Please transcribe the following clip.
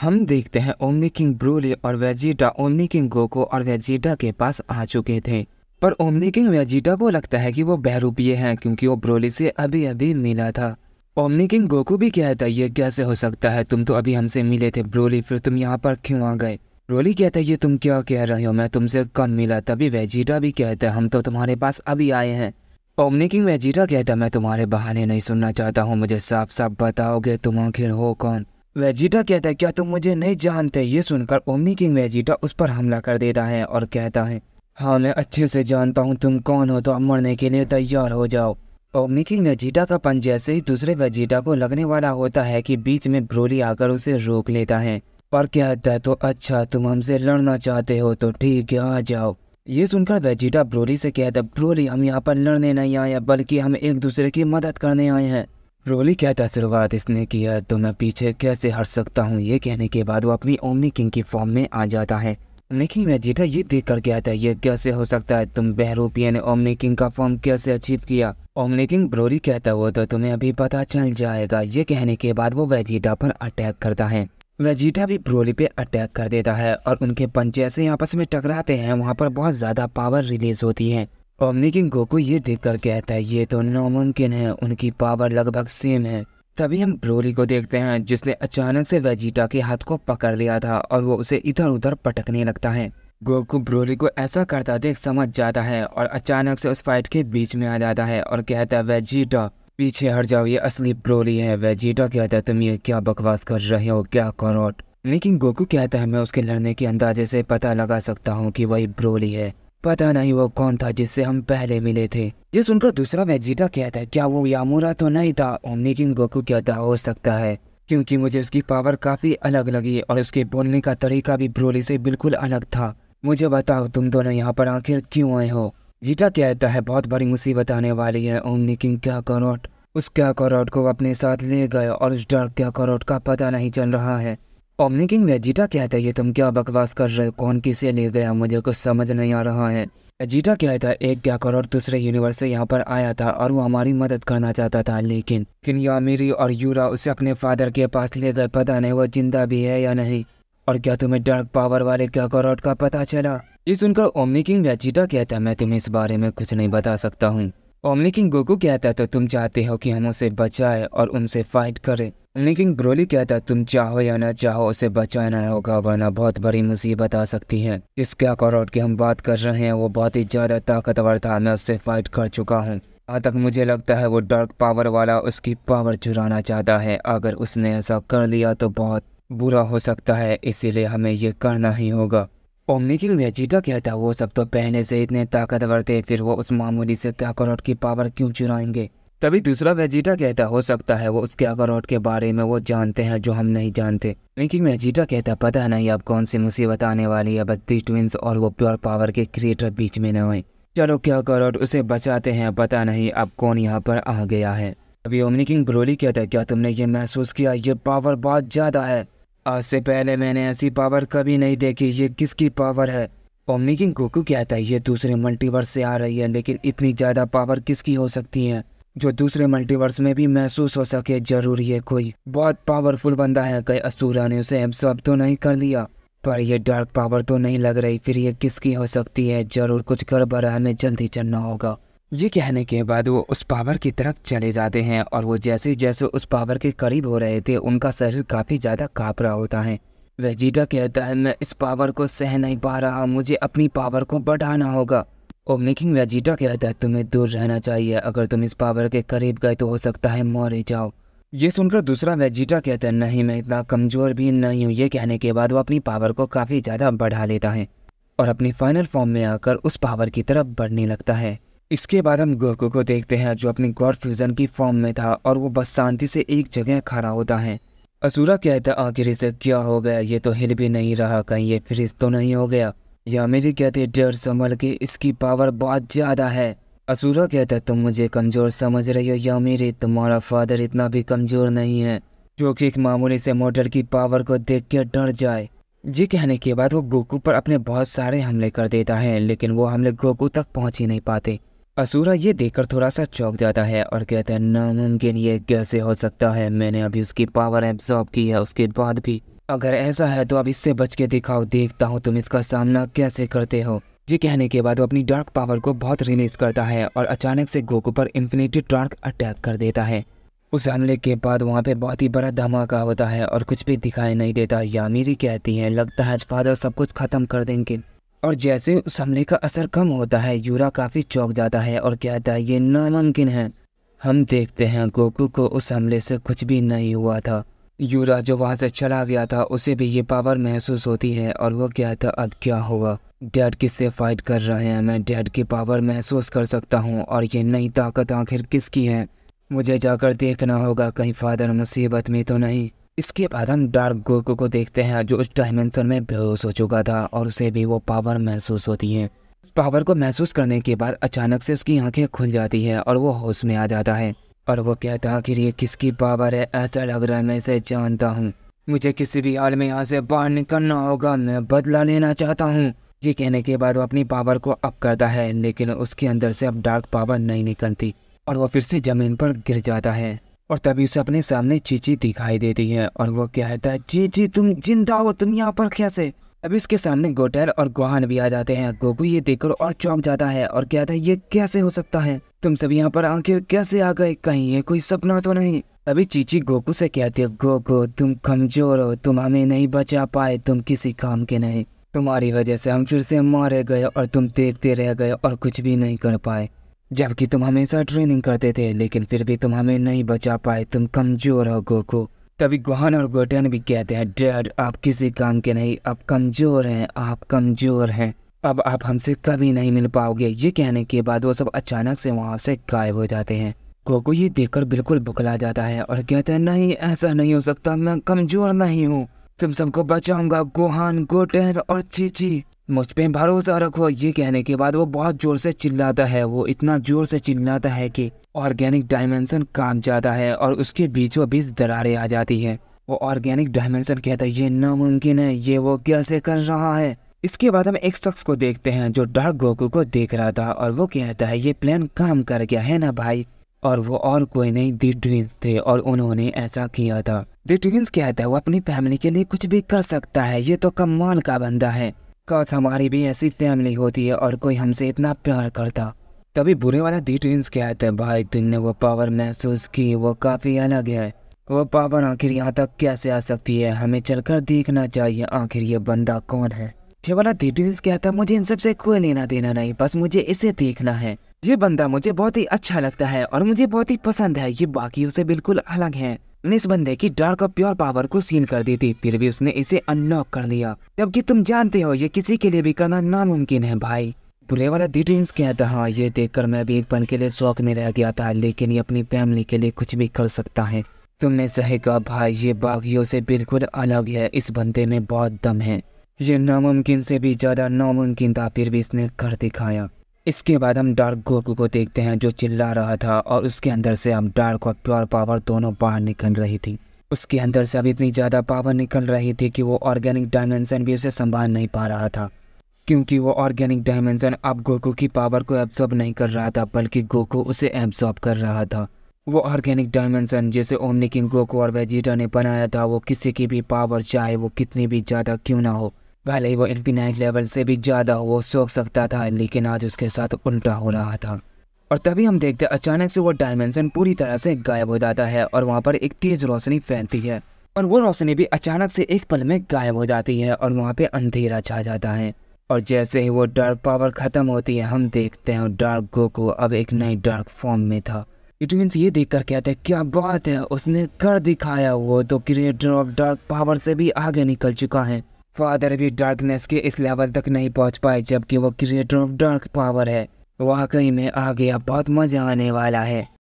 हम देखते हैं ओमनी किंग ब्रूली और वेजिटा ओमनी किंग गोको और वेजिटा के पास आ चुके थे पर ओमनी किंग वेजिटा को लगता है कि वो बहरूपीय हैं क्योंकि वो ब्रोली से अभी अभी मिला था ओमनी किंग गोकू भी कहता है ये कैसे हो सकता है तुम तो अभी हमसे मिले थे ब्रोली फिर तुम यहाँ पर क्यों आ गए ब्रोली कहता है ये तुम क्या कह रहे हो मैं तुमसे कम मिला तभी वेजिटा भी कहता है हम तो तुम्हारे पास अभी आए हैं ओमनी किंग वेजिटा कहता है मैं तुम्हारे बहाने नहीं सुनना चाहता हूँ मुझे साफ साफ बताओगे तुम आखिर हो कौन वेजिटा कहता है क्या तुम मुझे नहीं जानते ये सुनकर ओमनी किंग वेजिटा उस पर हमला कर देता है और कहता है हाँ मैं अच्छे से जानता हूँ तुम कौन हो तो अब मरने के लिए तैयार हो जाओ ओमनी किंग वेजिटा का पन जैसे ही दूसरे वेजिटा को लगने वाला होता है कि बीच में ब्रोली आकर उसे रोक लेता है और कहता है तो अच्छा तुम हमसे लड़ना चाहते हो तो ठीक है आ जाओ ये सुनकर वेजिटा ब्रोली से कहता ब्रोली हम यहाँ पर लड़ने नहीं आए बल्कि हम एक दूसरे की मदद करने आए हैं रोली क्या शुरुआत इसने किया तो मैं पीछे कैसे हट सकता हूँ ये कहने के बाद वो अपनी ओमनी किंग की फॉर्म में आ जाता है लेकिन मैं जीटा ये देख कर गया था ये कैसे हो सकता है तुम बहरूपिया ने ओमनी किंग का फॉर्म कैसे अचीव किया ओमनी किंग ब्रोरी कहता वो तो तुम्हें अभी पता चल जाएगा ये कहने के बाद वो वेजिटा पर अटैक करता है वेजिटा भी ब्रोली पे अटैक कर देता है और उनके पंचे ऐसे आपस में टकराते हैं वहाँ पर बहुत ज़्यादा पावर रिलीज होती है और लेकिन गोकू ये देख कर कहता है ये तो नामुमकिन है उनकी पावर लगभग सेम है तभी हम ब्रोली को देखते हैं जिसने अचानक से वेजिटा के हाथ को पकड़ लिया था और वो उसे इधर उधर पटकने लगता है गोकू ब्रोली को ऐसा करता देख समझ जाता है और अचानक से उस फाइट के बीच में आ जाता है और कहता है वेजिटा पीछे हट जाओ ये असली ब्रोली है वेजिटा कहता है तुम ये क्या बकवास कर रहे हो क्या करोट लेकिन गोकू कहता है मैं उसके लड़ने के अंदाजे से पता लगा सकता हूँ कि वही ब्रोली है पता नहीं वो कौन था जिससे हम पहले मिले थे ये सुनकर दूसरा वेजिटा कहता है क्या वो यामुरा तो नहीं था ओमनी किंग गोकू कहता हो सकता है क्योंकि मुझे उसकी पावर काफ़ी अलग लगी और उसके बोलने का तरीका भी ब्रोली से बिल्कुल अलग था मुझे बताओ तुम दोनों यहाँ पर आखिर क्यों आए हो जीटा कहता है बहुत बड़ी मुसीबत आने वाली है ओमनी किंग क्या करोट उस क्या करोट को अपने साथ ले गए और उस डर क्या करोट का पता नहीं चल रहा है ओमनी किंग वेजिटा कहता है ये तुम क्या बकवास कर रहे हो कौन किसे ले गया मुझे कुछ समझ नहीं आ रहा है वेजिटा कहता है एक क्या और दूसरे यूनिवर्स से यहाँ पर आया था और वो हमारी मदद करना चाहता था लेकिन किन यामिरी और यूरा उसे अपने फादर के पास ले गए पता नहीं वो जिंदा भी है या नहीं और क्या तुम्हें डार्क पावर वाले क्या का पता चला ये सुनकर ओमनी किंग वेजिटा कहता है मैं तुम्हें इस बारे में कुछ नहीं बता सकता हूँ ओमनी किंग गोकू कहता है तो तुम चाहते हो कि हम उसे बचाए और उनसे फाइट करें लेकिन ब्रोली कहता तुम चाहो या ना चाहो उसे बचाना होगा वरना बहुत बड़ी मुसीबत आ सकती है जिस क्या की हम बात कर रहे हैं वो बहुत ही ज़्यादा ताकतवर था मैं उससे फाइट कर चुका हूँ यहाँ तक मुझे लगता है वो डार्क पावर वाला उसकी पावर चुराना चाहता है अगर उसने ऐसा कर लिया तो बहुत बुरा हो सकता है इसीलिए हमें ये करना ही होगा ओमनिकिंग वेजिटा कहता वो सब तो पहले से इतने ताकतवर थे फिर वो उस मामूली से क्या की पावर क्यों चुराएंगे तभी दूसरा वेजिटा कहता हो सकता है वो उसके अखरोट के बारे में वो जानते हैं जो हम नहीं जानते लेकिन वेजिटा कहता पता नहीं अब कौन सी मुसीबत आने वाली है बस दी ट्विंस और वो प्योर पावर के क्रिएटर बीच में न आए चलो क्या करोट उसे बचाते हैं पता नहीं अब कौन यहाँ पर आ गया है अभी ओमनी किंग ब्रोली कहता है क्या तुमने ये महसूस किया ये पावर बहुत ज़्यादा है आज से पहले मैंने ऐसी पावर कभी नहीं देखी ये किसकी पावर है ओमनी किंग कोकू कहता है ये दूसरे मल्टीवर्स से आ रही है लेकिन इतनी ज़्यादा पावर किसकी हो सकती है जो दूसरे मल्टीवर्स में भी महसूस हो सके जरूर है कोई बहुत पावरफुल बंदा है कई असूरा ने उसे एब्सॉर्ब तो नहीं कर लिया पर यह डार्क पावर तो नहीं लग रही फिर यह किसकी हो सकती है जरूर कुछ गड़बड़ा हमें जल्दी चलना होगा ये कहने के बाद वो उस पावर की तरफ चले जाते हैं और वो जैसे जैसे उस पावर के करीब हो रहे थे उनका शरीर काफ़ी ज़्यादा काप रहा होता है वेजीटा कहता है मैं इस पावर को सह नहीं पा रहा मुझे अपनी पावर को बढ़ाना होगा ओमनिकिंग वेजिटा कहता है तुम्हें दूर रहना चाहिए अगर तुम इस पावर के करीब गए तो हो सकता है मर ही जाओ ये सुनकर दूसरा वेजिटा कहता है नहीं मैं इतना कमज़ोर भी नहीं हूँ ये कहने के बाद वो अपनी पावर को काफ़ी ज़्यादा बढ़ा लेता है और अपनी फाइनल फॉर्म में आकर उस पावर की तरफ बढ़ने लगता है इसके बाद हम गोकू को देखते हैं जो अपनी गॉड फ्यूजन की फॉर्म में था और वो बस शांति से एक जगह खड़ा होता है असुरा कहता आखिर इसे क्या हो गया ये तो हिल भी नहीं रहा कहीं ये फ्रिज तो नहीं हो गया या यामिरी कहती डर संभल के इसकी पावर बहुत ज़्यादा है असुरा कहता तुम मुझे कमज़ोर समझ रही हो या मेरे तुम्हारा फादर इतना भी कमज़ोर नहीं है जो कि एक मामूली से मोटर की पावर को देख के डर जाए जी कहने के बाद वो गोकू पर अपने बहुत सारे हमले कर देता है लेकिन वो हमले गोकू तक पहुंच ही नहीं पाते असुरा ये देखकर थोड़ा सा चौंक जाता है और कहता है नामुमकिन ये कैसे हो सकता है मैंने अभी उसकी पावर एब्जॉर्ब की है उसके बाद भी अगर ऐसा है तो अब इससे बच के दिखाओ देखता हूँ तुम इसका सामना कैसे करते हो ये कहने के बाद वो अपनी डार्क पावर को बहुत रिलीज करता है और अचानक से गोकू पर इन्फिनिटी डार्क अटैक कर देता है उस हमले के बाद वहाँ पे बहुत ही बड़ा धमाका होता है और कुछ भी दिखाई नहीं देता यामीरी कहती है लगता है फादर सब कुछ ख़त्म कर देंगे और जैसे उस हमले का असर कम होता है यूरा काफ़ी चौक जाता है और कहता है ये नामुमकिन है हम देखते हैं गोकू को उस हमले से कुछ भी नहीं हुआ था यूरा जो वहाँ से चला गया था उसे भी ये पावर महसूस होती है और वो क्या था अब क्या हुआ डैड किससे फाइट कर रहे हैं मैं डैड की पावर महसूस कर सकता हूँ और ये नई ताकत आखिर किसकी है मुझे जाकर देखना होगा कहीं फादर मुसीबत में तो नहीं इसके बाद हम डार्क गोको को देखते हैं जो उस डायमेंशन में बेहोश हो चुका था और उसे भी वो पावर महसूस होती है पावर को महसूस करने के बाद अचानक से उसकी आंखें खुल जाती है और वो होश में आ जाता है और वो कहता आखिर ये किसकी पावर है ऐसा लग रहा है मैं इसे जानता हूँ मुझे किसी भी हाल में यहाँ से बाहर निकलना होगा मैं बदला लेना चाहता हूँ ये कहने के बाद वो अपनी पावर को अप करता है लेकिन उसके अंदर से अब डार्क पावर नहीं निकलती और वो फिर से ज़मीन पर गिर जाता है और तभी उसे अपने सामने चीची दिखाई देती है और वो कहता है चीची तुम जिंदा हो तुम यहाँ पर कैसे अब इसके सामने गोटेल और गुहान भी आ जाते हैं गोकू ये देखकर और चौंक जाता है और कहता है ये कैसे हो सकता है तुम सब यहाँ पर आखिर कैसे आ गए कहीं ये कोई सपना तो नहीं अभी चीची गोकू से कहती है गोको तुम कमजोर हो तुम हमें नहीं बचा पाए तुम किसी काम के नहीं तुम्हारी वजह से हम फिर से मारे गए और तुम देखते रह गए और कुछ भी नहीं कर पाए जबकि तुम हमेशा ट्रेनिंग करते थे लेकिन फिर भी तुम हमें नहीं बचा पाए तुम कमजोर हो गोकू तभी गुहान और गोटन भी कहते हैं डैड आप किसी काम के नहीं आप कमज़ोर हैं आप कमज़ोर हैं अब आप हमसे कभी नहीं मिल पाओगे ये कहने के बाद वो सब अचानक से वहाँ से गायब हो जाते हैं कोको ये देखकर बिल्कुल बुखला जाता है और कहते हैं नहीं ऐसा नहीं हो सकता मैं कमज़ोर नहीं हूँ तुम सबको बचाऊंगा गोहान गोटेन और चीची मुझ पर भरोसा रखो ये कहने के बाद वो बहुत ज़ोर से चिल्लाता है वो इतना ज़ोर से चिल्लाता है कि ऑर्गेनिक डायमेंशन काम जाता है और उसके बीचों बीच दरारें आ जाती है वो ऑर्गेनिक डायमेंशन कहता है ये नामुमकिन है ये वो कैसे कर रहा है इसके बाद हम एक शख्स को देखते हैं जो डार्क गोकू को देख रहा था और वो कहता है ये प्लान काम कर गया है ना भाई और वो और कोई नहीं दी ट्विंस थे और उन्होंने ऐसा किया था दी ट्विंस कहता है वो अपनी फैमिली के लिए कुछ भी कर सकता है ये तो कमाल का बंदा है काश हमारी भी ऐसी फैमिली होती है और कोई हमसे इतना प्यार करता तभी बुरे वाला डिटेल्स क्या है भाई तुमने वो पावर महसूस की वो काफ़ी अलग है वो पावर आखिर यहाँ तक कैसे आ सकती है हमें चलकर देखना चाहिए आखिर ये बंदा कौन है ये वाला डिटेल्स क्या था मुझे इन सबसे कोई लेना देना नहीं बस मुझे इसे देखना है ये बंदा मुझे बहुत ही अच्छा लगता है और मुझे बहुत ही पसंद है ये बाकी उसे बिल्कुल अलग है ने इस बंदे की डार्क और प्योर पावर को सील कर दी थी फिर भी उसने इसे अनलॉक कर लिया जबकि तुम जानते हो ये किसी के लिए भी करना नामुमकिन है भाई बुले वाला डिटेल्स क्या था तो हाँ ये देखकर मैं भी एक पल के लिए शौक में रह गया था लेकिन ये अपनी फैमिली के लिए कुछ भी कर सकता है तुमने सही कहा भाई ये बागियों से बिल्कुल अलग है इस बंदे में बहुत दम है ये नामुमकिन से भी ज़्यादा नामुमकिन था फिर भी इसने कर दिखाया इसके बाद हम डार्क गोकू को देखते हैं जो चिल्ला रहा था और उसके अंदर से हम डार्क और प्योर पावर दोनों बाहर निकल रही थी उसके अंदर से अब इतनी ज़्यादा पावर निकल रही थी कि वो ऑर्गेनिक डायमेंशन भी उसे संभाल नहीं पा रहा था क्योंकि वो ऑर्गेनिक डायमेंशन अब गोकू की पावर को एब्जॉर्ब नहीं कर रहा था बल्कि गोकू उसे एब्जॉर्ब कर रहा था वो ऑर्गेनिक डायमेंशन जिसे ओमनी किंग गोकू और वेजिटा ने बनाया था वो किसी की भी पावर चाहे वो कितनी भी ज़्यादा क्यों ना हो पहले ही वो एल पी लेवल से भी ज़्यादा वो सोख सकता था लेकिन आज उसके साथ उल्टा हो रहा था और तभी हम देखते हैं अचानक से वो डायमेंशन पूरी तरह से गायब हो जाता है और वहाँ पर एक तेज़ रोशनी फैलती है और वो रोशनी भी अचानक से एक पल में गायब हो जाती है और वहाँ पे अंधेरा छा जाता है और जैसे ही वो डार्क पावर ख़त्म होती है हम देखते हैं डार्क गोको अब एक नई डार्क फॉर्म में था इट मीन्स ये देख कर कहते हैं क्या बात है उसने कर दिखाया वो तो क्रिएटर ऑफ डार्क पावर से भी आगे निकल चुका है फादर भी डार्कनेस के इस लेवल तक नहीं पहुंच पाए जबकि वो क्रिएटर ऑफ डार्क पावर है वाकई में आ गया बहुत मज़ा आने वाला है